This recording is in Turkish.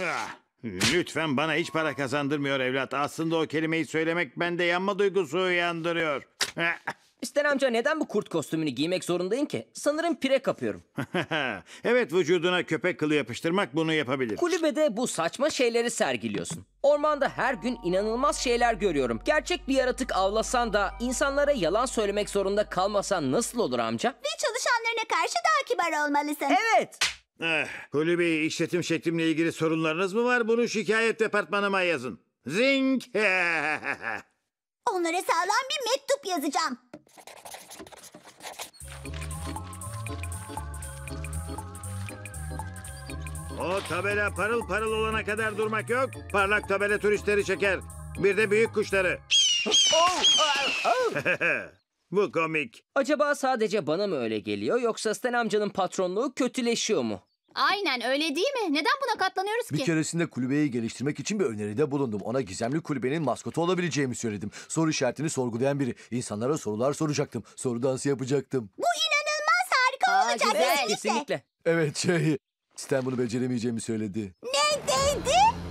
Ah, lütfen bana hiç para kazandırmıyor evlat. Aslında o kelimeyi söylemek bende yanma duygusu uyandırıyor. Ah. İster amca neden bu kurt kostümünü giymek zorundayım ki? Sanırım pire kapıyorum. evet vücuduna köpek kılı yapıştırmak bunu yapabilir. Kulübede bu saçma şeyleri sergiliyorsun. Ormanda her gün inanılmaz şeyler görüyorum. Gerçek bir yaratık avlasan da insanlara yalan söylemek zorunda kalmasan nasıl olur amca? Ve çalışanlarına karşı daha kibar olmalısın. Evet. Eh, Bey işletim şeklimle ilgili sorunlarınız mı var? Bunu şikayet departmanıma yazın. Zing. Onlara sağlam bir mektup yazacağım. o tabela parıl parıl olana kadar durmak yok. Parlak tabela turistleri çeker. Bir de büyük kuşları. Bu komik. Acaba sadece bana mı öyle geliyor yoksa Sten amcanın patronluğu kötüleşiyor mu? Aynen öyle değil mi? Neden buna katlanıyoruz ki? Bir keresinde kulübeyi geliştirmek için bir öneride bulundum. Ona gizemli kulübenin maskotu olabileceğimi söyledim. Soru işaretini sorgulayan biri. İnsanlara sorular soracaktım. Soru dansı yapacaktım. Bu inanılmaz harika Aa, olacak. Güzel. Kesinlikle. Evet şey, Sistem bunu beceremeyeceğimi söyledi. Ne dedi?